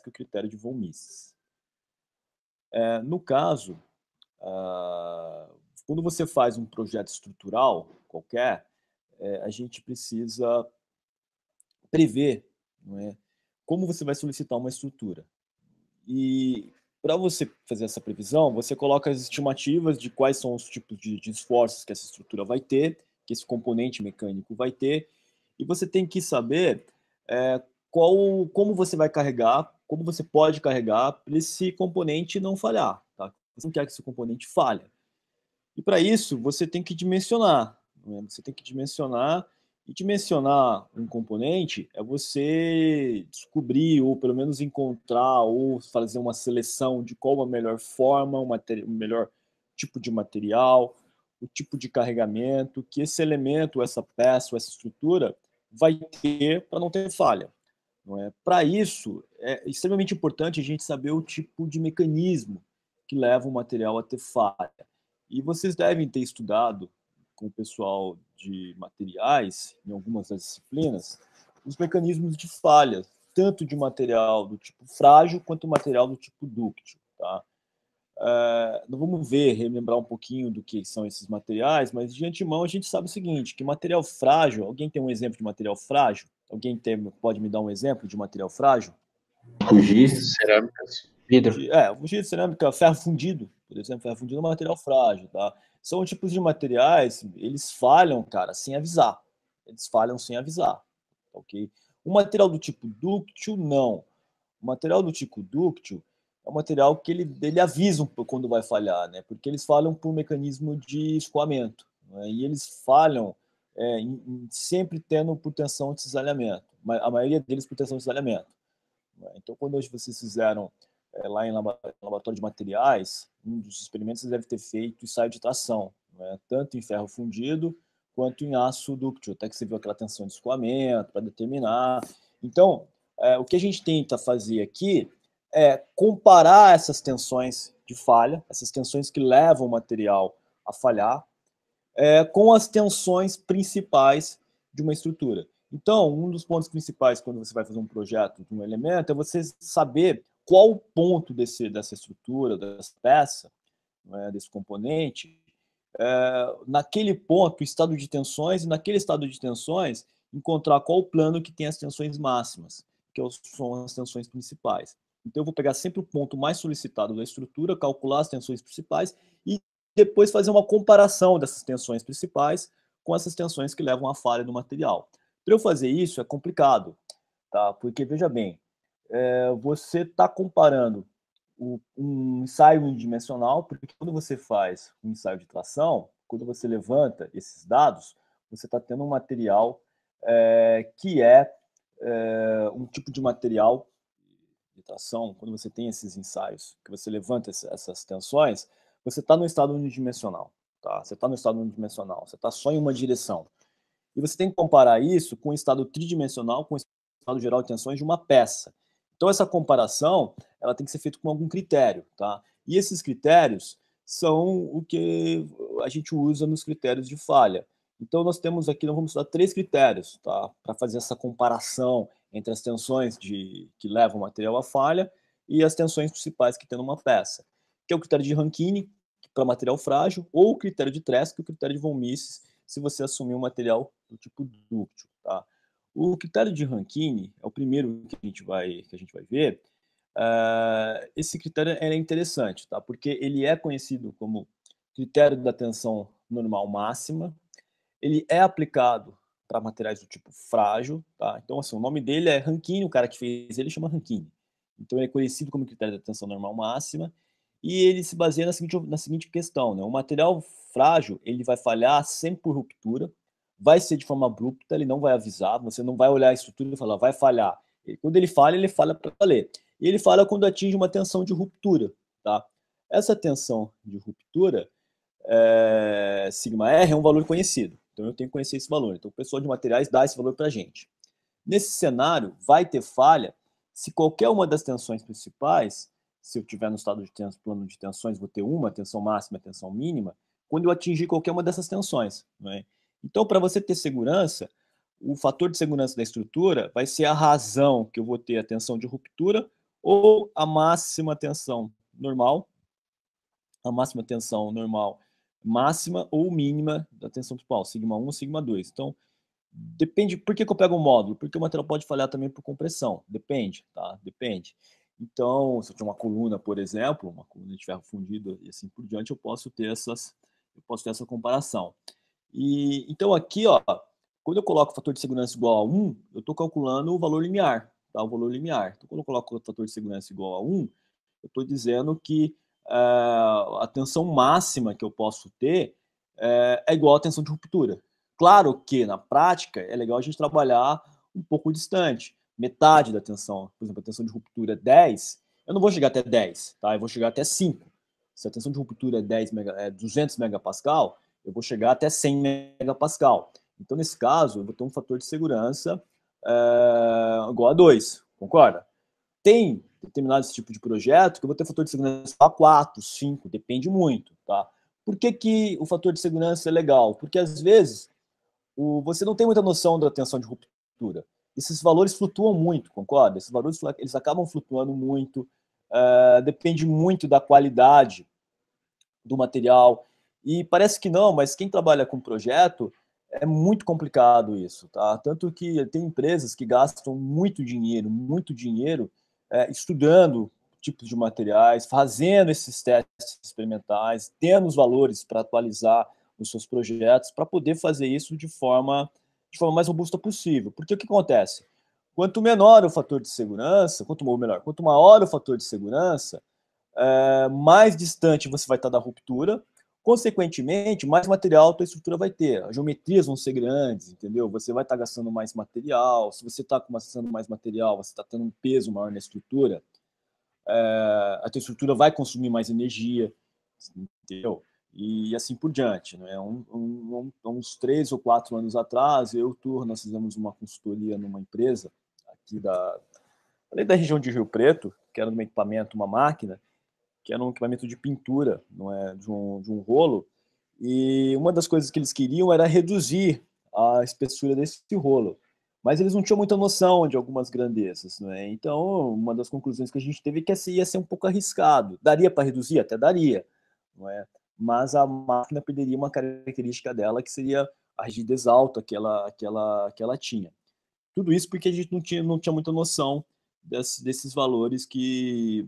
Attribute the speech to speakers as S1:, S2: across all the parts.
S1: que o critério de von Mises. É, no caso, ah, quando você faz um projeto estrutural qualquer, é, a gente precisa prever é, como você vai solicitar uma estrutura. E para você fazer essa previsão, você coloca as estimativas de quais são os tipos de, de, esforços que essa estrutura vai ter, que esse componente mecânico vai ter, e você tem que saber é, qual, como você vai carregar como você pode carregar para esse componente não falhar. Tá? Você não quer que esse componente falhe. E para isso, você tem que dimensionar. Né? Você tem que dimensionar. E dimensionar um componente é você descobrir, ou pelo menos encontrar, ou fazer uma seleção de qual a melhor forma, o, o melhor tipo de material, o tipo de carregamento que esse elemento, essa peça, essa estrutura vai ter para não ter falha. É? Para isso, é extremamente importante a gente saber o tipo de mecanismo que leva o material a ter falha. E vocês devem ter estudado com o pessoal de materiais, em algumas das disciplinas, os mecanismos de falha, tanto de material do tipo frágil quanto material do tipo dúctil. Tá? É, não vamos ver, relembrar um pouquinho do que são esses materiais, mas de antemão a gente sabe o seguinte, que material frágil, alguém tem um exemplo de material frágil? Alguém tem, pode me dar um exemplo de material frágil? Fugir, cerâmicas, vidro. É, fugir, cerâmica, ferro fundido, por exemplo, ferro fundido é um material frágil, tá? São tipos de materiais, eles falham, cara, sem avisar. Eles falham sem avisar, tá ok? O material do tipo dúctil, não. O material do tipo dúctil é um material que ele, ele avisa quando vai falhar, né? Porque eles falham por mecanismo de escoamento, né? e eles falham é, em, sempre tendo por tensão de cisalhamento, a maioria deles por tensão de cisalhamento. Então, quando hoje vocês fizeram é, lá em laboratório de materiais, um dos experimentos vocês devem ter feito ensaio de tração, né? tanto em ferro fundido quanto em aço dúctil, até que você viu aquela tensão de escoamento para determinar. Então, é, o que a gente tenta fazer aqui é comparar essas tensões de falha, essas tensões que levam o material a falhar, é, com as tensões principais de uma estrutura. Então, um dos pontos principais quando você vai fazer um projeto de um elemento é você saber qual o ponto desse, dessa estrutura, dessa peça, né, desse componente, é, naquele ponto, o estado de tensões, e naquele estado de tensões, encontrar qual o plano que tem as tensões máximas, que é são as tensões principais. Então, eu vou pegar sempre o ponto mais solicitado da estrutura, calcular as tensões principais e depois fazer uma comparação dessas tensões principais com essas tensões que levam à falha do material. Para eu fazer isso é complicado, tá? Porque veja bem, é, você está comparando o, um ensaio unidimensional, porque quando você faz um ensaio de tração, quando você levanta esses dados, você está tendo um material é, que é, é, um tipo de material de tração. Quando você tem esses ensaios, que você levanta essas tensões, você está no estado unidimensional, tá? Você está no estado unidimensional, você está só em uma direção. E você tem que comparar isso com o estado tridimensional, com o estado geral de tensões de uma peça. Então essa comparação, ela tem que ser feita com algum critério, tá? E esses critérios são o que a gente usa nos critérios de falha. Então nós temos aqui, nós vamos usar três critérios, tá? Para fazer essa comparação entre as tensões de, que levam o material à falha e as tensões principais que tem numa peça, que é o critério de Rankine, para material frágil, ou o critério de Tresk e é o critério de Von Mises, se você assumir um material do tipo dúctil. Tá? O critério de Rankine é o primeiro que a gente vai, que a gente vai ver. Uh, esse critério é interessante, tá? porque ele é conhecido como critério da tensão normal máxima, ele é aplicado para materiais do tipo frágil, tá? Então, assim, o nome dele é Rankine, o cara que fez ele chama Rankine. Então, ele é conhecido como critério da tensão normal máxima e ele se baseia na seguinte, na seguinte questão, né? O material frágil, ele vai falhar sempre por ruptura, vai ser de forma abrupta, ele não vai avisar, você não vai olhar a estrutura e falar, vai falhar. E quando ele falha, ele falha para valer. E ele fala quando atinge uma tensão de ruptura, tá? Essa tensão de ruptura, é, sigma R, é um valor conhecido. Então, eu tenho que conhecer esse valor. Então, o pessoal de materiais dá esse valor para a gente. Nesse cenário, vai ter falha se qualquer uma das tensões principais se eu tiver no estado de tenso, plano de tensões, vou ter uma tensão máxima, tensão mínima, quando eu atingir qualquer uma dessas tensões. Né? Então, para você ter segurança, o fator de segurança da estrutura vai ser a razão que eu vou ter a tensão de ruptura ou a máxima tensão normal, a máxima tensão normal máxima ou mínima da tensão principal, sigma 1, sigma 2. Então, depende, por que, que eu pego o um módulo? Porque o material pode falhar também por compressão, depende, tá? Depende. Então, se eu tiver uma coluna, por exemplo, uma coluna de ferro fundido e assim por diante, eu posso ter essas, eu posso ter essa comparação. E então aqui, ó, quando eu coloco o fator de segurança igual a 1, eu estou calculando o valor limiar, tá? O valor limiar. Então, quando eu coloco o fator de segurança igual a 1, eu estou dizendo que uh, a tensão máxima que eu posso ter uh, é igual à tensão de ruptura. Claro que na prática é legal a gente trabalhar um pouco distante metade da tensão, por exemplo, a tensão de ruptura é 10, eu não vou chegar até 10, tá? Eu vou chegar até 5. Se a tensão de ruptura é, 10 mega, é 200 megapascal, eu vou chegar até 100 megapascal. Então, nesse caso, eu vou ter um fator de segurança é, igual a 2, concorda? Tem determinado tipo de projeto que eu vou ter fator de segurança a 4, 5, depende muito, tá? Por que, que o fator de segurança é legal? Porque, às vezes, o, você não tem muita noção da tensão de ruptura esses valores flutuam muito, concorda? Esses valores eles acabam flutuando muito, uh, depende muito da qualidade do material. E parece que não, mas quem trabalha com projeto é muito complicado isso, tá? Tanto que tem empresas que gastam muito dinheiro, muito dinheiro eh, estudando tipos de materiais, fazendo esses testes experimentais, tendo os valores para atualizar os seus projetos, para poder fazer isso de forma de forma mais robusta possível. Porque o que acontece? Quanto menor o fator de segurança, quanto melhor, quanto maior o fator de segurança, é, mais distante você vai estar da ruptura, consequentemente, mais material a tua estrutura vai ter. As geometrias vão ser grandes, entendeu? Você vai estar gastando mais material. Se você está gastando mais material, você está tendo um peso maior na estrutura. É, a tua estrutura vai consumir mais energia, entendeu? e assim por diante. Né? Um, um, uns três ou quatro anos atrás, eu e o Tur, nós fizemos uma consultoria numa empresa aqui da, da região de Rio Preto, que era um equipamento, uma máquina, que era um equipamento de pintura, não é, de um, de um rolo, e uma das coisas que eles queriam era reduzir a espessura desse rolo mas eles não tinham muita noção de algumas grandezas, né? Então, uma das conclusões que a gente teve é que ia ser um pouco arriscado. Daria para reduzir? Até daria, não é? mas a máquina perderia uma característica dela que seria a rigidez alta que ela, que ela, que ela tinha. Tudo isso porque a gente não tinha, não tinha muita noção desse, desses valores que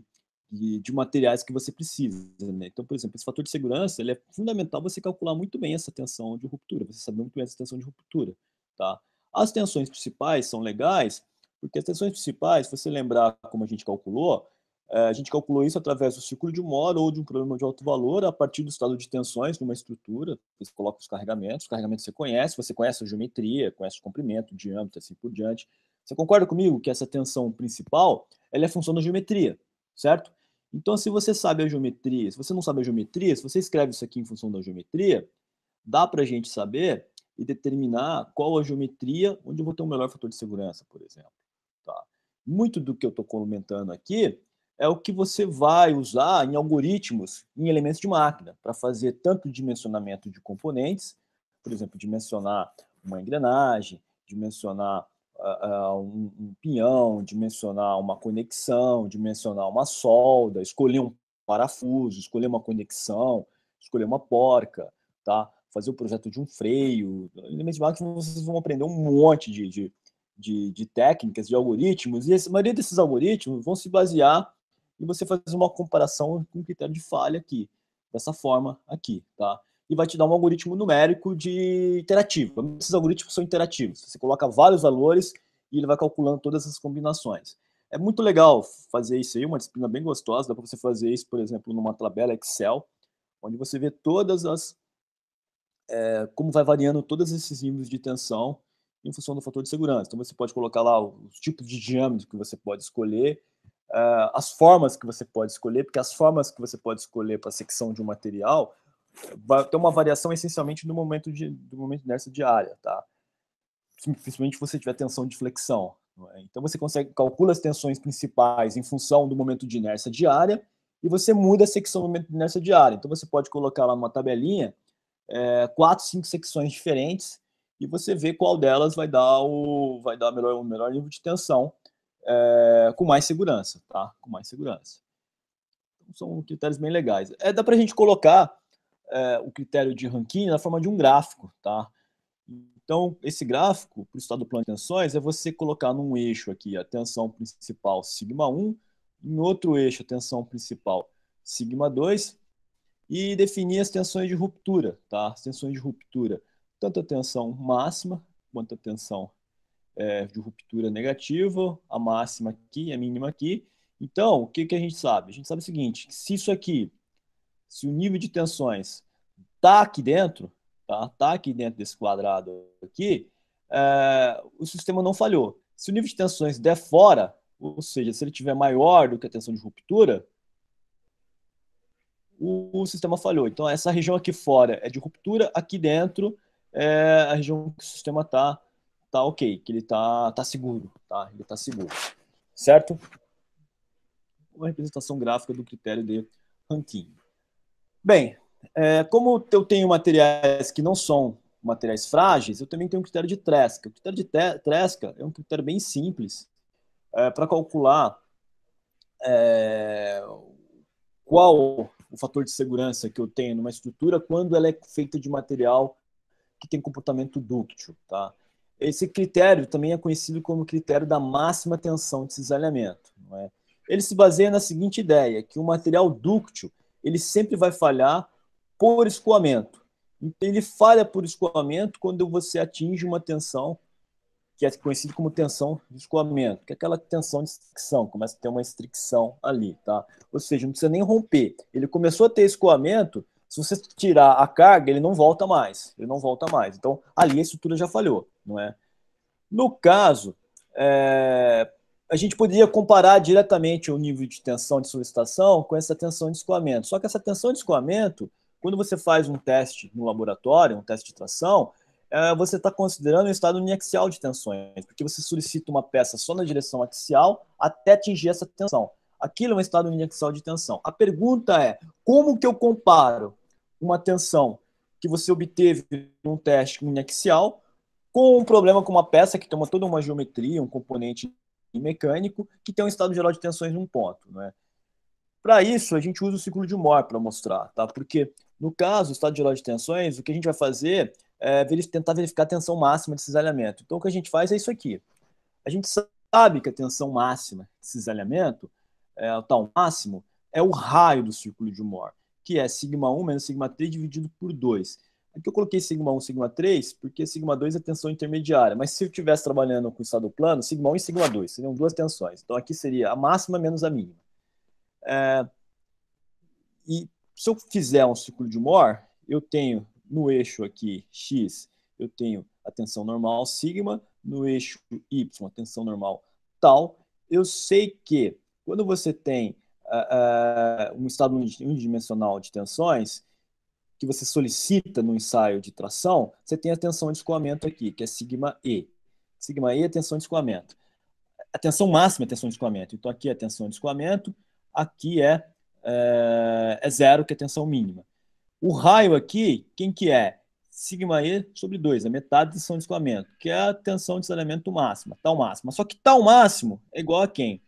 S1: de, de, materiais que você precisa. Né? Então, por exemplo, esse fator de segurança ele é fundamental você calcular muito bem essa tensão de ruptura, você saber muito bem essa tensão de ruptura. Tá? As tensões principais são legais, porque as tensões principais, se você lembrar como a gente calculou, eh, a gente calculou isso através do círculo de Mohr ou de um problema de alto valor a partir do estado de tensões numa estrutura. Você coloca os carregamentos, os carregamentos você conhece, você conhece a geometria, conhece o comprimento, o diâmetro, assim por diante. Você concorda comigo que essa tensão principal ela é função da geometria, certo? Então, se você sabe a geometria, se você não sabe a geometria, se você escreve isso aqui em função da geometria, dá para a gente saber e determinar qual a geometria onde eu vou ter um melhor fator de segurança, por exemplo. Tá? Muito do que eu estou comentando aqui é o que você vai usar em algoritmos, em elementos de máquina, para fazer tanto dimensionamento de componentes, por exemplo, dimensionar uma engrenagem, dimensionar uh, um, um pinhão, dimensionar uma conexão, dimensionar uma solda, escolher um parafuso, escolher uma conexão, escolher uma porca, tá? fazer o projeto de um freio. Elementos de máquina vocês vão aprender um monte de, de, de, de técnicas, de algoritmos, e a maioria desses algoritmos vão se basear e você fazer uma comparação com o critério de falha aqui, dessa forma aqui, tá? E vai te dar um algoritmo numérico de iterativo. Esses algoritmos são iterativos. Você coloca vários valores e ele vai calculando todas essas combinações. É muito legal fazer isso aí, uma disciplina bem gostosa. Dá para você fazer isso, por exemplo, numa tabela Excel, onde você vê todas as. É, como vai variando todos esses níveis de tensão em função do fator de segurança. Então você pode colocar lá os tipos de diâmetro que você pode escolher, uh, as formas que você pode escolher, porque as formas que você pode escolher para a secção de um material vai ter uma variação essencialmente no momento de, do momento de inércia diária, tá? Principalmente se você tiver tensão de flexão. É? Então você consegue calcula as tensões principais em função do momento de inércia diária e você muda a secção do momento de inércia diária. Então você pode colocar lá numa tabelinha é, quatro, cinco secções diferentes e você vê qual delas vai dar o vai dar o melhor, o melhor nível de tensão é, com mais segurança, tá? Com mais segurança. Então, são critérios bem legais. É, dá para a gente colocar é, o critério de ranking na forma de um gráfico, tá? Então, esse gráfico, para o estado do plano de tensões, é você colocar num eixo aqui a tensão principal sigma 1, em outro eixo a tensão principal sigma 2, e definir as tensões de ruptura, tá? As tensões de ruptura, tanto a tensão máxima quanto a tensão é, de ruptura negativa, a máxima aqui, a mínima aqui. Então, o que, que a gente sabe? A gente sabe o seguinte, se isso aqui, se o nível de tensões está aqui dentro, tá, tá aqui dentro desse quadrado aqui, é, o sistema não falhou. Se o nível de tensões der fora, ou seja, se ele tiver maior do que a tensão de ruptura, o, sistema falhou. Então, essa região aqui fora é de ruptura, aqui dentro é a região que o sistema está tá ok, que ele tá, tá seguro, tá? Ele tá seguro, certo? Uma representação gráfica do critério de ranking. Bem, é, como eu tenho materiais que não são materiais frágeis, eu também tenho um critério de Tresca. O critério de Tresca é um critério bem simples é, para calcular é, qual o fator de segurança que eu tenho numa estrutura quando ela é feita de material que tem comportamento dúctil, tá? Esse critério também é conhecido como critério da máxima tensão de cisalhamento. É? Ele se baseia na seguinte ideia, que o material dúctil ele sempre vai falhar por escoamento. Então, ele falha por escoamento quando você atinge uma tensão que é conhecida como tensão de escoamento, que é aquela tensão de estricção, começa a ter uma estricção ali, tá? Ou seja, não precisa nem romper. Ele começou a ter escoamento, se você tirar a carga, ele não volta mais. Ele não volta mais. Então, ali a estrutura já falhou, não é? No caso, é, a gente poderia comparar diretamente o nível de tensão de solicitação com essa tensão de escoamento. Só que essa tensão de escoamento, quando você faz um teste no laboratório, um teste de tração, é, você está considerando o estado uniaxial de tensões, porque você solicita uma peça só na direção axial até atingir essa tensão. Aquilo é um estado uniaxial de tensão. A pergunta é, como que eu comparo uma tensão que você obteve num teste inexial com um problema com uma peça que tem uma, toda uma geometria, um componente mecânico, que tem um estado geral de tensões num ponto. Né? Para isso, a gente usa o ciclo de Moore para mostrar, tá? porque no caso, o estado geral de tensões, o que a gente vai fazer é tentar verificar a tensão máxima de cisalhamento. Então, o que a gente faz é isso aqui. A gente sabe que a tensão máxima de cisalhamento, é, tá, o tal máximo, é o raio do círculo de Moore que é sigma 1 menos sigma 3 dividido por 2. Aqui eu coloquei sigma 1, sigma 3, porque sigma 2 é tensão intermediária. Mas se eu estivesse trabalhando com estado plano, sigma 1 e sigma 2 seriam duas tensões. Então aqui seria a máxima menos a mínima. É... E se eu fizer um círculo de Mohr, eu tenho no eixo aqui x, eu tenho a tensão normal sigma, no eixo y, a tensão normal tal. Eu sei que quando você tem uh, um estado unidimensional de tensões, que você solicita no ensaio de tração, você tem a tensão de escoamento aqui, que é sigma E. Sigma E é tensão de escoamento. A tensão máxima é tensão de escoamento. Então, aqui é tensão de escoamento, aqui é, é, é, zero, que é tensão mínima. O raio aqui, quem que é? Sigma E sobre 2, a metade da tensão de escoamento, que é a tensão de saneamento máxima, tal máxima. Só que tal máximo é igual a quem?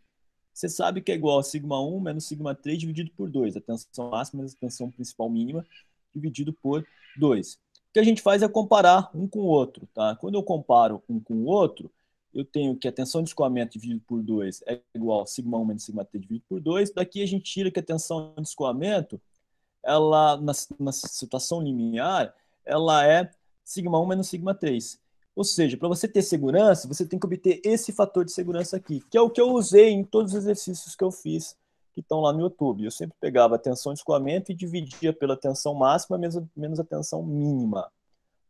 S1: Você sabe que é igual a sigma 1 menos sigma 3 dividido por 2, a tensão máxima menos a tensão principal mínima dividido por 2. O que a gente faz é comparar um com o outro. Tá? Quando eu comparo um com o outro, eu tenho que a tensão de escoamento dividido por 2 é igual a sigma 1 menos sigma 3 dividido por 2. Daqui a gente tira que a tensão de escoamento, ela, na, na situação linear, ela é sigma 1 menos sigma 3. Ou seja, para você ter segurança, você tem que obter esse fator de segurança aqui, que é o que eu usei em todos os exercícios que eu fiz que estão lá no YouTube. Eu sempre pegava a tensão de escoamento e dividia pela tensão máxima menos, a tensão mínima.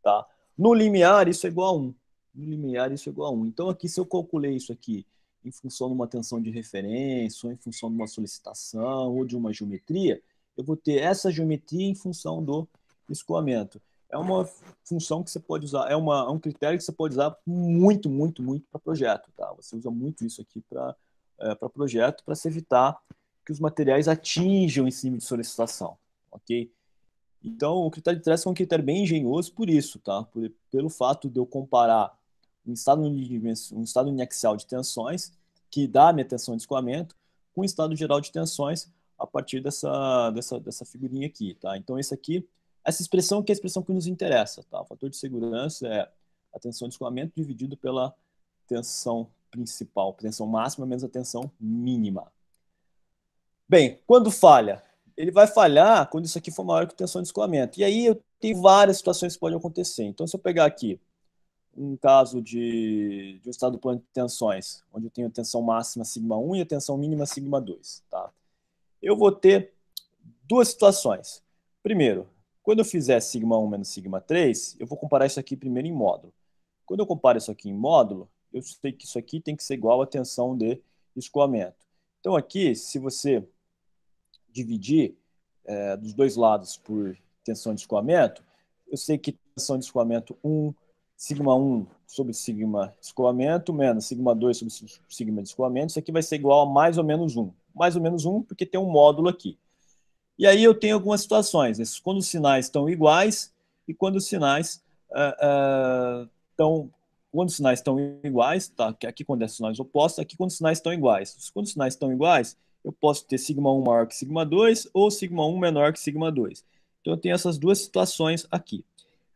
S1: Tá? No limiar, isso é igual a 1. No limiar, isso é igual a 1. Então, aqui, se eu calculei isso aqui em função de uma tensão de referência, ou em função de uma solicitação, ou de uma geometria, eu vou ter essa geometria em função do escoamento é uma função que você pode usar, é, uma, é um critério que você pode usar muito, muito, muito para projeto, tá? Você usa muito isso aqui para é, projeto para se evitar que os materiais atinjam em cima de solicitação, ok? Então, o critério de trás é um critério bem engenhoso por isso, tá? Por, pelo fato de eu comparar um estado, um estado uniaxial de tensões, que dá a minha tensão de escoamento, com o estado geral de tensões a partir dessa, dessa, dessa figurinha aqui, tá? Então, esse aqui essa expressão que é a expressão que nos interessa, tá? O fator de segurança é a tensão de escoamento dividido pela tensão principal, tensão máxima menos a tensão mínima. Bem, quando falha? Ele vai falhar quando isso aqui for maior que a tensão de escoamento. E aí eu tenho várias situações que podem acontecer. Então, se eu pegar aqui um caso de, de um estado plano de tensões, onde eu tenho a tensão máxima sigma 1 e a tensão mínima sigma 2, tá? Eu vou ter duas situações. Primeiro, quando eu fizer sigma 1 menos sigma 3, eu vou comparar isso aqui primeiro em módulo. Quando eu comparo isso aqui em módulo, eu sei que isso aqui tem que ser igual à tensão de escoamento. Então aqui, se você dividir é, dos dois lados por tensão de escoamento, eu sei que tensão de escoamento 1, sigma 1 sobre sigma escoamento, menos sigma 2 sobre sigma de escoamento, isso aqui vai ser igual a mais ou menos 1. Mais ou menos 1 porque tem um módulo aqui. E aí eu tenho algumas situações, né? quando os sinais estão iguais e quando os sinais uh, ah, uh, ah, estão quando os sinais estão iguais, tá? aqui quando é sinais opostos, aqui quando os sinais estão iguais. Quando os sinais estão iguais, eu posso ter sigma 1 maior que sigma 2 ou sigma 1 menor que sigma 2. Então eu tenho essas duas situações aqui.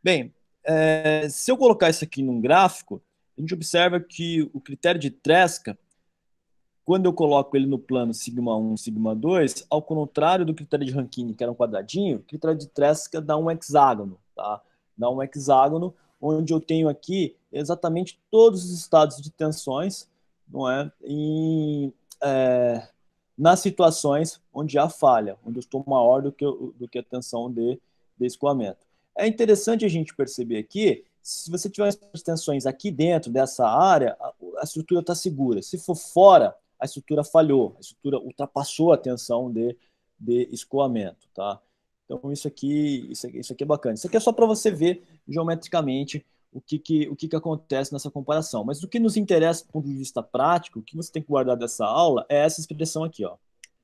S1: Bem, é, se eu colocar isso aqui num gráfico, a gente observa que o critério de Tresca quando eu coloco ele no plano sigma 1, sigma 2, ao contrário do critério de Rankine, que era um quadradinho, o critério de Tresca dá um hexágono, tá? Dá um hexágono onde eu tenho aqui exatamente todos os estados de tensões, não é? Em, é, nas situações onde há falha, onde eu estou maior do que, do que a tensão de, de escoamento. É interessante a gente perceber aqui, se você tiver as tensões aqui dentro dessa área, a, a estrutura está segura. Se for fora, a estrutura falhou, a estrutura ultrapassou a tensão de, de escoamento, tá? Então isso aqui, isso aqui, isso aqui é bacana. Isso aqui é só para você ver geometricamente o que, que, o que, que acontece nessa comparação. Mas o que nos interessa do ponto de vista prático, o que você tem que guardar dessa aula é essa expressão aqui, ó.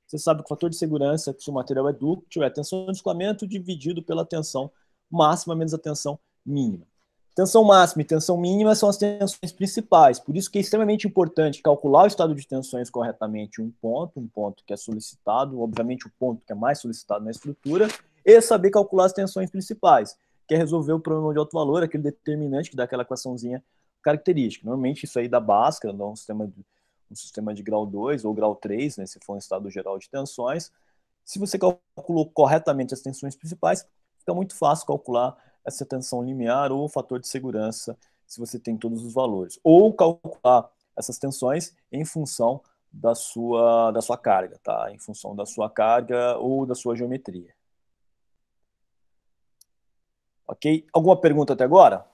S1: Você sabe que o fator de segurança que o seu material é dúctil é a tensão de escoamento dividido pela tensão máxima menos a tensão mínima. Tensão máxima e tensão mínima são as tensões principais, por isso que é extremamente importante calcular o estado de tensões corretamente, um ponto, um ponto que é solicitado, obviamente o ponto que é mais solicitado na estrutura, e saber calcular as tensões principais, que é resolver o problema de alto valor, aquele determinante que dá aquela equaçãozinha característica. Normalmente isso aí dá Bhaskara, dá um sistema de, um sistema de grau 2 ou grau 3, né, se for um estado geral de tensões. Se você calculou corretamente as tensões principais, fica muito fácil calcular essa tensão limiar ou o fator de segurança, se você tem todos os valores. Ou calcular essas tensões em função da sua, da sua carga, tá? Em função da sua carga ou da sua geometria. Ok? Alguma pergunta até agora?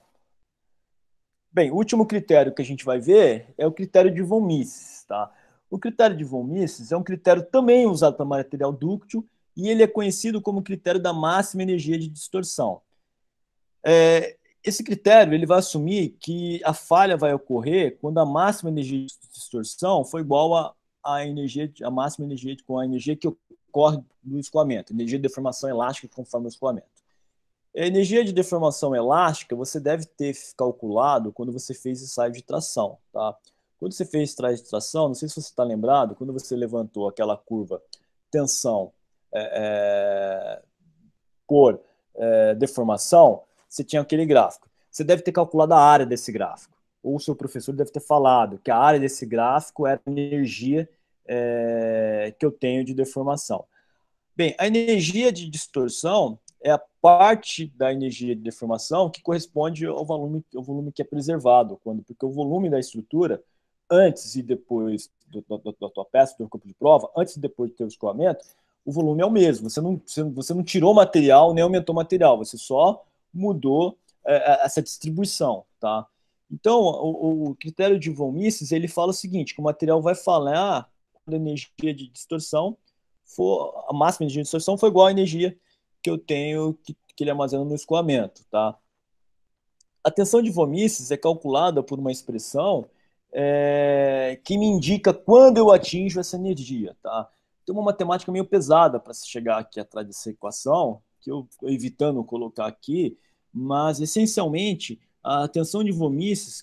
S1: Bem, o último critério que a gente vai ver é o critério de von Mises, tá? O critério de von Mises é um critério também usado para material dúctil e ele é conhecido como critério da máxima energia de distorção. É, esse critério ele vai assumir que a falha vai ocorrer quando a máxima energia de distorção foi igual à a, a, energia, a máxima energia com a energia que ocorre no escoamento, energia de deformação elástica conforme o escoamento. A energia de deformação elástica você deve ter calculado quando você fez ensaio de tração, tá? Quando você fez ensaio de tração, não sei se você está lembrado, quando você levantou aquela curva tensão é, é, por é, deformação, você tinha aquele gráfico. Você deve ter calculado a área desse gráfico, ou o seu professor deve ter falado que a área desse gráfico era a energia é, que eu tenho de deformação. Bem, a energia de distorção é a parte da energia de deformação que corresponde ao volume, ao volume que é preservado, quando, porque o volume da estrutura, antes e depois do, do, do, da tua peça, do corpo de prova, antes e depois do teu escoamento, o volume é o mesmo. Você não, você, você não tirou material nem aumentou material, você só mudou é, é, essa distribuição, tá? Então, o, o, critério de Von Mises, ele fala o seguinte, que o material vai falar, ah, quando a energia de distorção for, a máxima energia de distorção foi igual à energia que eu tenho, que, que ele armazena no escoamento, tá? A tensão de Von Mises é calculada por uma expressão é, que me indica quando eu atinjo essa energia, tá? Tem uma matemática meio pesada para se chegar aqui atrás dessa equação, que eu estou evitando colocar aqui, mas essencialmente a tensão de von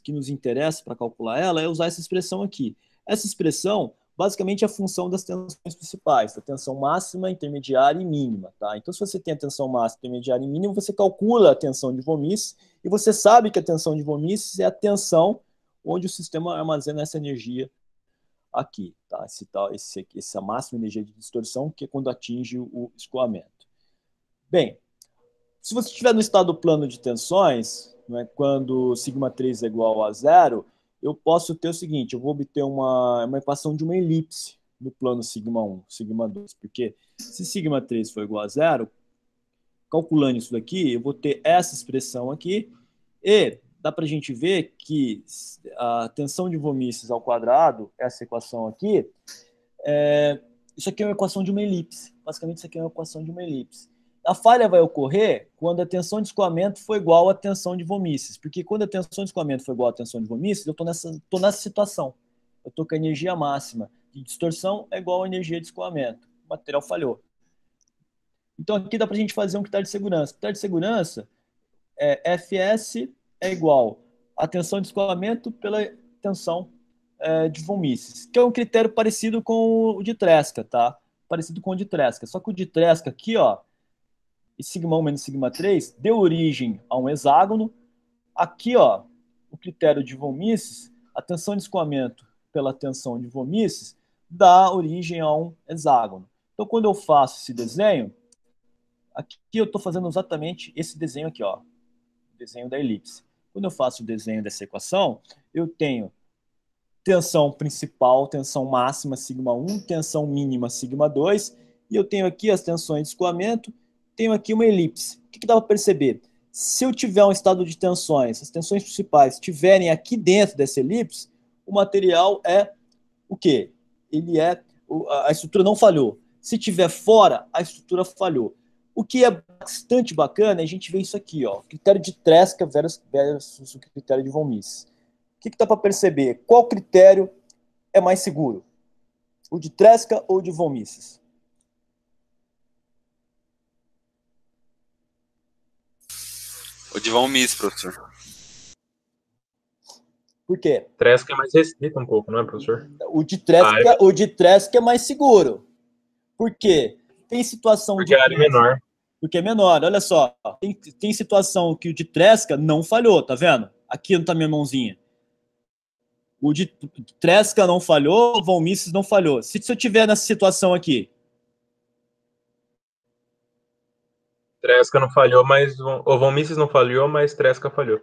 S1: que nos interessa para calcular ela é usar essa expressão aqui. Essa expressão basicamente é a função das tensões principais, da tensão máxima, intermediária e mínima, tá? Então se você tem a tensão máxima, intermediária e mínima, você calcula a tensão de von e você sabe que a tensão de von é a tensão onde o sistema armazena essa energia aqui, tá? Esse tal, esse, essa máxima energia de distorção que é quando atinge o escoamento. Bem, se você estiver no estado plano de tensões, né, quando σ3 é igual a zero, eu posso ter o seguinte, eu vou obter uma, uma equação de uma elipse no plano σ1, σ2, porque se σ3 for igual a zero, calculando isso daqui, eu vou ter essa expressão aqui, e dá para a gente ver que a tensão de von ao quadrado, essa equação aqui, é, isso aqui é uma equação de uma elipse, basicamente isso aqui é uma equação de uma elipse. A falha vai ocorrer quando a tensão de escoamento for igual à tensão de vomícies, porque quando a tensão de escoamento for igual à tensão de vomícies, eu estou nessa, tô nessa situação. Eu estou com a energia máxima de distorção é igual à energia de escoamento. O material falhou. Então aqui dá para a gente fazer um critério de segurança. O critério de segurança é Fs é igual à tensão de escoamento pela tensão é, de vomícies, que é um critério parecido com o de Tresca, tá? Parecido com o de Tresca. Só que o de Tresca aqui, ó, e sigma 1 menos sigma 3 deu origem a um hexágono. Aqui, ó, o critério de von Mises, a tensão de escoamento pela tensão de von Mises dá origem a um hexágono. Então, quando eu faço esse desenho, aqui eu estou fazendo exatamente esse desenho aqui, ó, o desenho da elipse. Quando eu faço o desenho dessa equação, eu tenho tensão principal, tensão máxima, sigma 1, tensão mínima, sigma 2, e eu tenho aqui as tensões de escoamento tenho aqui uma elipse. O que, que dá para perceber? Se eu tiver um estado de tensões, as tensões principais estiverem aqui dentro dessa elipse, o material é o quê? Ele é a estrutura não falhou. Se tiver fora, a estrutura falhou. O que é bastante bacana, a gente vê isso aqui, ó, critério de Tresca versus, versus o critério de von Mises. O que, que dá para perceber? Qual critério é mais seguro? O de Tresca ou o de von Mises? O Divan Miss, professor. Por quê? Tresca é mais restrito um pouco, não é, professor? O de Tresca, ah, é... O de Tresca é mais seguro. Por quê? Tem situação Porque é de. área menor. Porque é menor, olha só. Tem, tem situação que o de Tresca não falhou, tá vendo? Aqui não tá minha mãozinha. O de Tresca não falhou, o Von Mises não falhou. Se, se eu tiver nessa situação aqui, Tresca não falhou, mas. O Von Mises não falhou, mas Tresca falhou.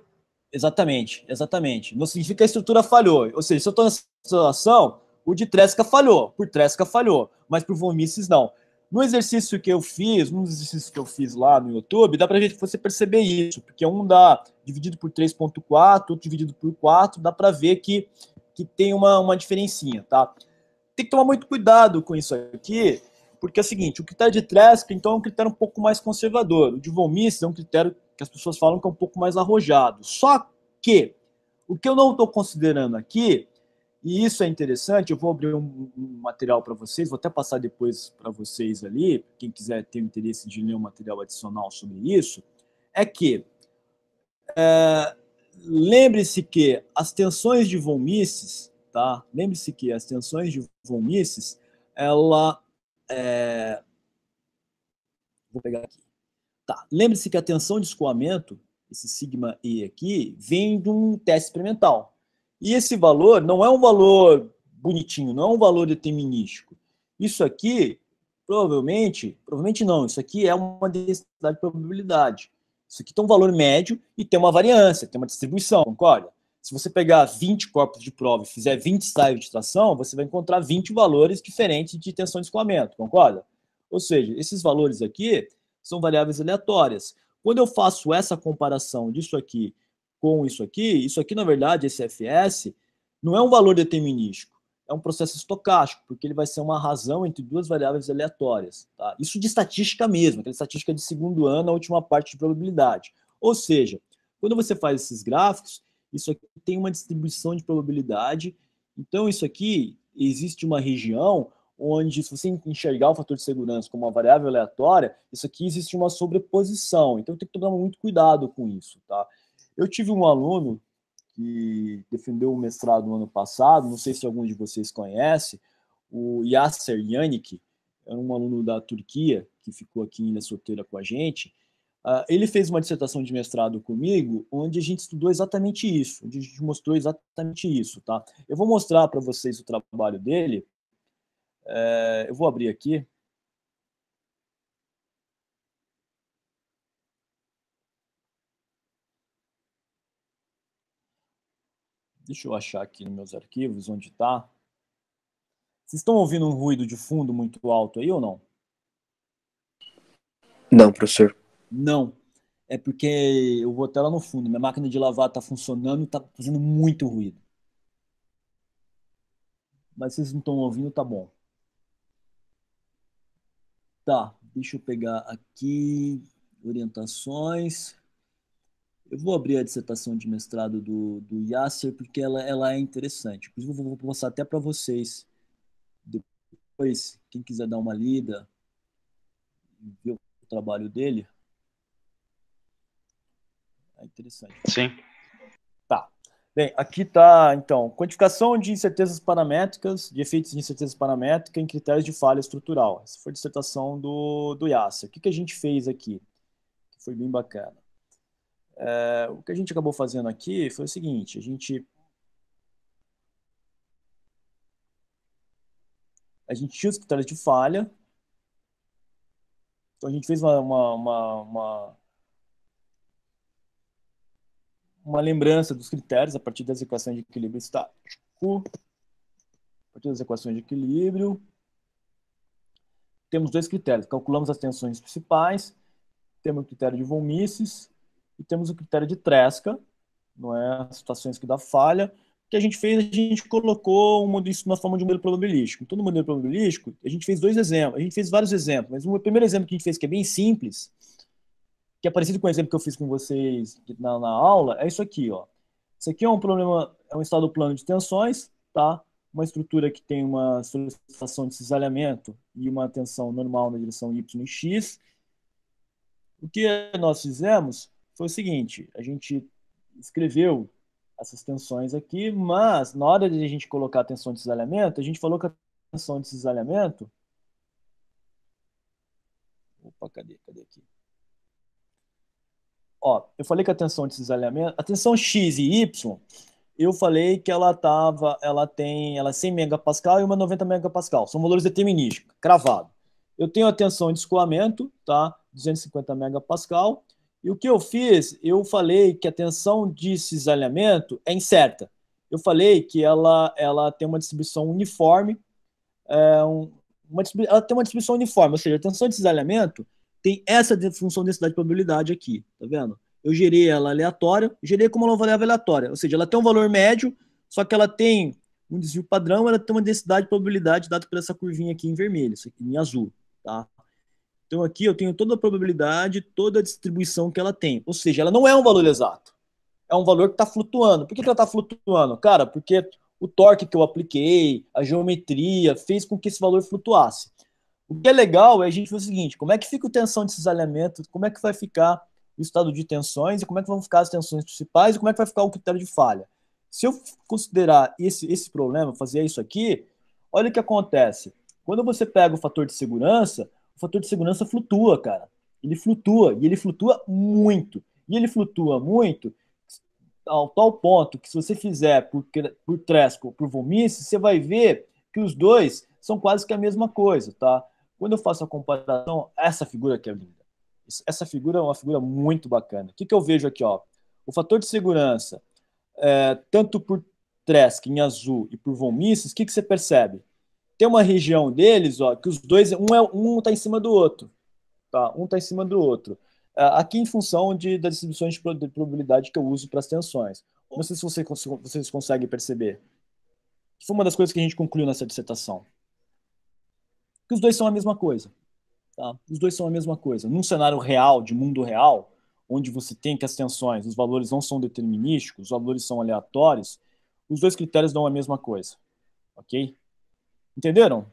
S1: Exatamente, exatamente. Não significa que a estrutura falhou. Ou seja, se eu estou nessa situação, o de Tresca falhou, por Tresca falhou, mas para o Von Mises não. No exercício que eu fiz, um dos exercícios que eu fiz lá no YouTube, dá para gente você perceber isso, porque um dá dividido por 3.4, outro dividido por 4, dá para ver que, que tem uma, uma diferencinha, tá? Tem que tomar muito cuidado com isso aqui, porque é o seguinte, o critério de Tresca, então, é um critério um pouco mais conservador. O de Volmice é um critério que as pessoas falam que é um pouco mais arrojado. Só que o que eu não estou considerando aqui, e isso é interessante, eu vou abrir um, um material para vocês, vou até passar depois para vocês ali, quem quiser ter interesse de ler um material adicional sobre isso, é que é, lembre-se que as tensões de Volmice, tá? Lembre-se que as tensões de Volmice, ela é... Vou pegar aqui. Tá. Lembre-se que a tensão de escoamento, esse sigma E aqui, vem de um teste experimental. E esse valor não é um valor bonitinho, não é um valor determinístico. Isso aqui, provavelmente, provavelmente não, isso aqui é uma densidade de probabilidade. Isso aqui tem um valor médio e tem uma variância, tem uma distribuição, concorda? Se você pegar 20 corpos de prova e fizer 20 saios de tração, você vai encontrar 20 valores diferentes de tensão de escoamento, concorda? Ou seja, esses valores aqui são variáveis aleatórias. Quando eu faço essa comparação disso aqui com isso aqui, isso aqui, na verdade, esse FS, não é um valor determinístico, é um processo estocástico, porque ele vai ser uma razão entre duas variáveis aleatórias. Tá? Isso de estatística mesmo, aquela estatística de segundo ano, a última parte de probabilidade. Ou seja, quando você faz esses gráficos, isso aqui tem uma distribuição de probabilidade. Então, isso aqui, existe uma região onde, se você enxergar o fator de segurança como uma variável aleatória, isso aqui existe uma sobreposição. Então, tem que tomar muito cuidado com isso, tá? Eu tive um aluno que defendeu o mestrado no ano passado, não sei se algum de vocês conhece, o Yasser Yannick, é um aluno da Turquia que ficou aqui em Ilha Solteira com a gente, ah, ele fez uma dissertação de mestrado comigo, onde a gente estudou exatamente isso, onde a gente mostrou exatamente isso, tá? Eu vou mostrar para vocês o trabalho dele. É, eu vou abrir aqui. Deixa eu achar aqui nos meus arquivos onde está. Vocês estão ouvindo um ruído de fundo muito alto aí ou não? Não, professor. Não. É porque eu vou até lá no fundo. Minha máquina de lavar está funcionando e está fazendo muito ruído. Mas vocês não estão ouvindo, tá bom. Tá, deixa eu pegar aqui orientações. Eu vou abrir a dissertação de mestrado do, do Yasser, porque ela, ela é interessante. Inclusive, eu vou, vou passar até para vocês depois, quem quiser dar uma lida, ver o trabalho dele. É interessante. Sim. Tá. Bem, aqui está, então, quantificação de incertezas paramétricas, de efeitos de incertezas paramétricas em critérios de falha estrutural. Essa foi a dissertação do, do Yasser. O que, que a gente fez aqui? Foi bem bacana. É, o que a gente acabou fazendo aqui foi o seguinte, a gente a gente tinha os critérios de falha, então a gente fez uma, uma, uma, uma uma lembrança dos critérios a partir das equações de equilíbrio estático. A partir das equações de equilíbrio. Temos dois critérios. Calculamos as tensões principais. Temos o critério de von Mises. E temos o critério de Tresca. Não é? As situações que dá falha. O que a gente fez, a gente colocou um, isso na forma de um modelo probabilístico. Então, no modelo probabilístico, a gente fez dois exemplos. A gente fez vários exemplos. Mas o primeiro exemplo que a gente fez, que é bem simples que é parecido com o exemplo que eu fiz com vocês na, na aula, é isso aqui, ó. Isso aqui é um problema, é um estado plano de tensões, tá? Uma estrutura que tem uma solicitação de cisalhamento e uma tensão normal na direção y e x. O que nós fizemos foi o seguinte, a gente escreveu essas tensões aqui, mas na hora de a gente colocar a tensão de cisalhamento, a gente falou que a tensão de cisalhamento... Opa, cadê? Cadê aqui? Ó, eu falei que a tensão de cisalhamento, a tensão X e Y, eu falei que ela tava, ela tem, ela é 100 megapascal e uma 90 megapascal. São valores determinísticos, cravado. Eu tenho a tensão de escoamento, tá? 250 megapascal. E o que eu fiz? Eu falei que a tensão de cisalhamento é incerta. Eu falei que ela, ela tem uma distribuição uniforme, é, um, uma, ela tem uma distribuição uniforme, ou seja, a tensão de cisalhamento tem essa função de densidade de probabilidade aqui, tá vendo? Eu gerei ela aleatória, gerei como uma variável aleatória, ou seja, ela tem um valor médio, só que ela tem um desvio padrão, ela tem uma densidade de probabilidade dada por essa curvinha aqui em vermelho, isso aqui em azul, tá? Então aqui eu tenho toda a probabilidade, toda a distribuição que ela tem, ou seja, ela não é um valor exato, é um valor que está flutuando. Por que, que ela está flutuando? Cara, porque o torque que eu apliquei, a geometria, fez com que esse valor flutuasse. O que é legal é a gente ver o seguinte: como é que fica a tensão desses elementos, como é que vai ficar o estado de tensões, e como é que vão ficar as tensões principais, e como é que vai ficar o critério de falha. Se eu considerar esse, esse problema, fazer isso aqui, olha o que acontece. Quando você pega o fator de segurança, o fator de segurança flutua, cara. Ele flutua, e ele flutua muito. E ele flutua muito ao tal ponto que se você fizer por, por Tresco ou por Vomice, você vai ver que os dois são quase que a mesma coisa, tá? Quando eu faço a comparação, essa figura aqui é linda. Essa figura é uma figura muito bacana. O que, que eu vejo aqui? Ó? O fator de segurança, é, tanto por Tresk em azul e por Von Mises, o que, que você percebe? Tem uma região deles ó, que os dois, um está é, um está em cima do outro. Tá? Um está em cima do outro. É, aqui em função de, das distribuições de probabilidade que eu uso para as tensões. Não sei se você vocês conseguem perceber. Foi uma das coisas que a gente concluiu nessa dissertação que os dois são a mesma coisa. Tá? Os dois são a mesma coisa. Num cenário real, de mundo real, onde você tem que as tensões, os valores não são determinísticos, os valores são aleatórios, os dois critérios dão a mesma coisa. Ok? Entenderam?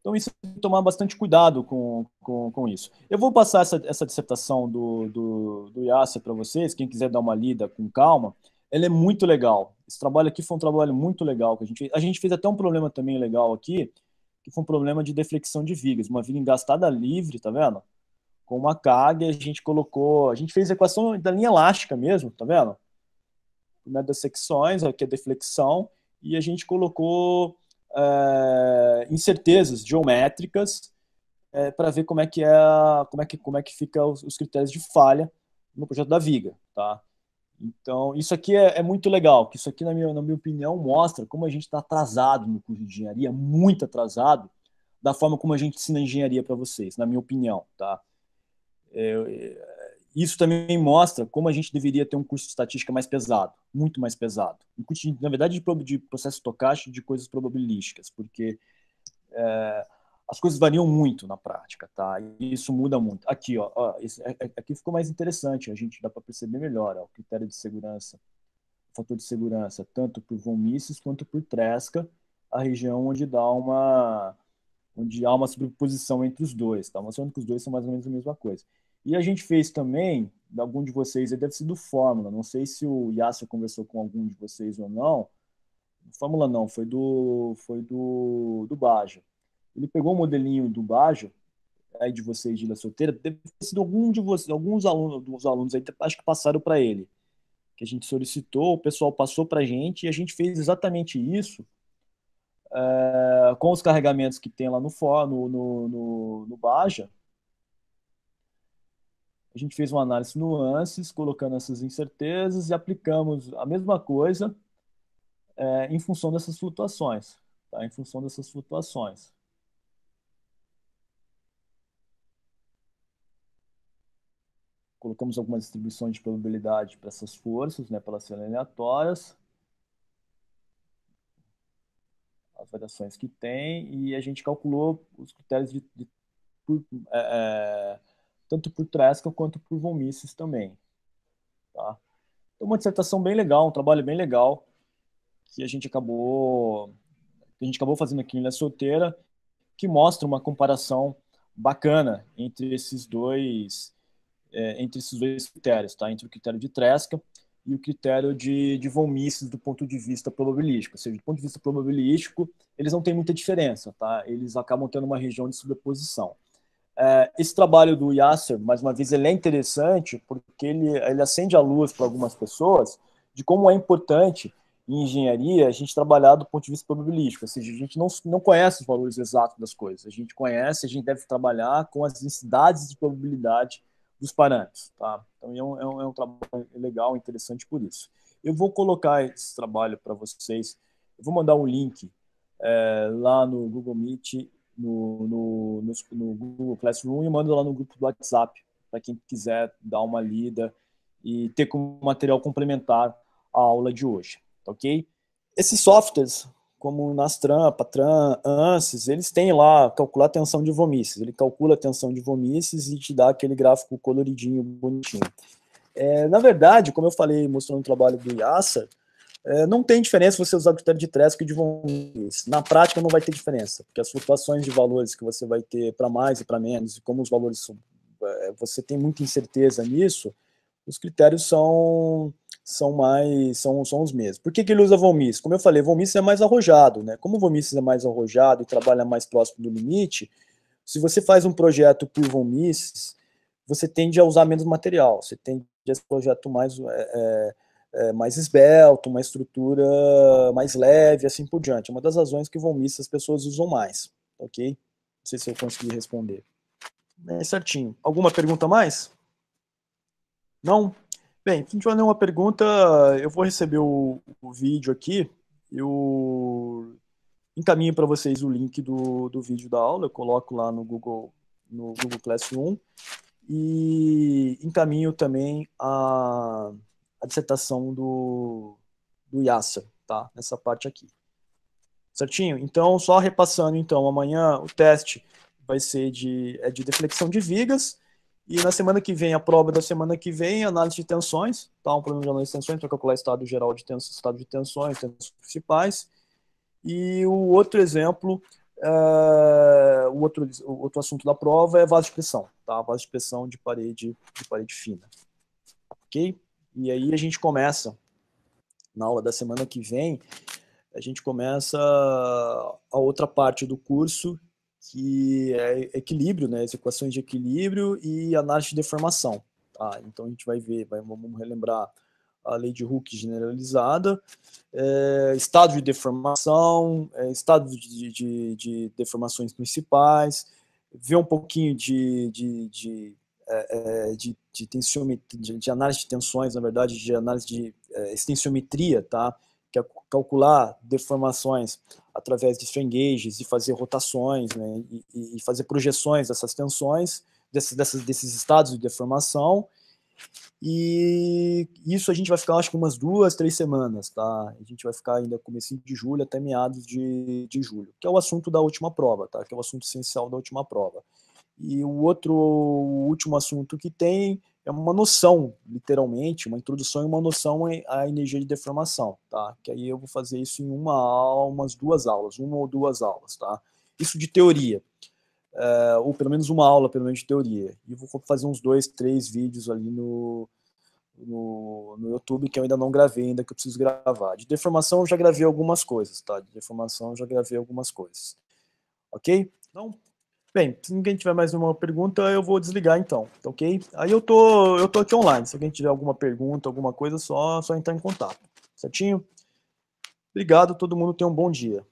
S1: Então, isso tem que tomar bastante cuidado com, com, com isso. Eu vou passar essa, essa dissertação do, do, do Yasser para vocês, quem quiser dar uma lida com calma. Ela é muito legal. Esse trabalho aqui foi um trabalho muito legal. Que a, gente, a gente fez até um problema também legal aqui, que foi um problema de deflexão de vigas. Uma viga engastada livre, tá vendo? Com uma carga, a gente colocou. A gente fez a equação da linha elástica mesmo, tá vendo? Né, das secções, aqui a é deflexão, e a gente colocou é, incertezas geométricas é, eh, para ver como é que é como é que como é que fica os, os, critérios de falha no projeto da viga tá então, isso aqui é, é muito legal, que isso aqui, na minha, na minha opinião, mostra como a gente está atrasado no curso de engenharia, muito atrasado, da forma como a gente ensina engenharia para vocês, na minha opinião, tá? É, é, isso também mostra como a gente deveria ter um curso de estatística mais pesado, muito mais pesado. Um curso, de, na verdade, de, de processo estocástico de coisas probabilísticas, porque é, as coisas variam muito na prática, tá? E isso muda muito. Aqui, ó, ó esse, é, é, aqui ficou mais interessante, a gente dá para perceber melhor, ó, o critério de segurança, o fator de segurança, tanto por Von quanto por Tresca, a região onde dá uma onde há uma sobreposição entre os dois, tá? Mostrando que os dois são mais ou menos a mesma coisa. E a gente fez também, algum de vocês, deve ser do Fórmula, não sei se o Yasser conversou com algum de vocês ou não, Fórmula não, foi do foi do, do Baja. Ele pegou o um modelinho do Bajo, aí de vocês de La Solteira, deve ter sido algum de vocês, alguns alunos, dos alunos aí, acho que passaram para ele, que a gente solicitou, o pessoal passou para a gente e a gente fez exatamente isso é, com os carregamentos que tem lá no, no, no, no, Baja. A gente fez uma análise nuances, colocando essas incertezas e aplicamos a mesma coisa é, em função dessas flutuações. Tá? Em função dessas flutuações. colocamos algumas distribuições de probabilidade para essas forças, né, para elas serem aleatórias, as variações que tem, e a gente calculou os critérios de, de por, é, é tanto por Tresca quanto por Von Mises também. Tá? Então, uma dissertação bem legal, um trabalho bem legal, que a gente acabou, que a gente acabou fazendo aqui em La Solteira, que mostra uma comparação bacana entre esses dois é, entre esses dois critérios, tá? entre o critério de Tresca e o critério de, de von Mises do ponto de vista probabilístico. Ou seja, do ponto de vista probabilístico, eles não têm muita diferença, tá? eles acabam tendo uma região de sobreposição. É, esse trabalho do Yasser, mais uma vez, ele é interessante porque ele, ele acende a luz para algumas pessoas de como é importante em engenharia a gente trabalhar do ponto de vista probabilístico, ou seja, a gente não, não conhece os valores exatos das coisas, a gente conhece, a gente deve trabalhar com as densidades de probabilidade dos parâmetros. Tá? Então é um, é, um, é um, trabalho legal, interessante por isso. Eu vou colocar esse trabalho para vocês, eu vou mandar um link é, lá no Google Meet, no, no, no, no Google Classroom e mando lá no grupo do WhatsApp, para quem quiser dar uma lida e ter como material complementar a aula de hoje, tá ok? Esses softwares como nas trampa, tran, ANSYS, eles têm lá calcular a tensão de vomices. Ele calcula a tensão de vomices e te dá aquele gráfico coloridinho, bonitinho. É, na verdade, como eu falei, mostrando o trabalho do Yasser, é, não tem diferença você usar o critério de Tresk e de vomices. Na prática, não vai ter diferença, porque as flutuações de valores que você vai ter para mais e para menos, e como os valores, é, você tem muita incerteza nisso, os critérios são são mais são, são os mesmos. Por que, que ele usa Vomis? Como eu falei, Vomis é mais arrojado, né? Como Vomis é mais arrojado e trabalha mais próximo do limite, se você faz um projeto por Vomis, você tende a usar menos material, você tende a esse projeto mais, é, é, é, mais esbelto, uma estrutura mais leve, assim por diante. É uma das razões que Vomis as pessoas usam mais, ok? Não sei se eu consegui responder. É certinho. Alguma pergunta mais? Não? Bem, se não tiver nenhuma pergunta, eu vou receber o, o vídeo aqui. Eu encaminho para vocês o link do, do vídeo da aula, eu coloco lá no Google, no Google Classroom. E encaminho também a, a dissertação do, do Yasser, tá? Nessa parte aqui. Certinho? Então, só repassando, então, amanhã o teste vai ser de, é de deflexão de vigas e na semana que vem, a prova da semana que vem, análise de tensões, tá? um problema de análise de tensões para calcular estado geral de tensões, estado de tensões, tensões principais. E o outro exemplo, eh, o, outro, o outro assunto da prova é vaso de pressão, tá? vaso de pressão de parede, de parede fina. Ok? E aí a gente começa, na aula da semana que vem, a gente começa a outra parte do curso, que é equilíbrio, né, as equações de equilíbrio e análise de deformação. Tá? Então a gente vai ver, vai, vamos relembrar a lei de Hooke generalizada, é, estado de deformação, é, estado de, de, de, deformações principais, ver um pouquinho de, de, de, é, é, de, de, tensiometria, de, de, análise de tensões, na verdade, de análise de é, extensiometria, tá? que é calcular deformações através de strain gauges e fazer rotações né, e, e, fazer projeções dessas tensões, desses, desses estados de deformação. E isso a gente vai ficar, acho que umas duas, três semanas, tá? A gente vai ficar ainda começo de julho até meados de, de julho, que é o assunto da última prova, tá? Que é o assunto essencial da última prova. E o outro, o último assunto que tem é uma noção, literalmente, uma introdução e uma noção à energia de deformação, tá? Que aí eu vou fazer isso em uma aula, umas duas aulas, uma ou duas aulas, tá? Isso de teoria, eh, ou pelo menos uma aula, pelo menos de teoria. E vou fazer uns dois, três vídeos ali no, no, no YouTube que eu ainda não gravei, ainda que eu preciso gravar. De deformação eu já gravei algumas coisas, tá? De deformação eu já gravei algumas coisas, ok? Então, Bem, se ninguém tiver mais nenhuma pergunta, eu vou desligar então, tá ok? Aí eu tô, eu tô aqui online. Se alguém tiver alguma pergunta, alguma coisa, só, só entrar em contato, certinho? Obrigado, todo mundo tem um bom dia.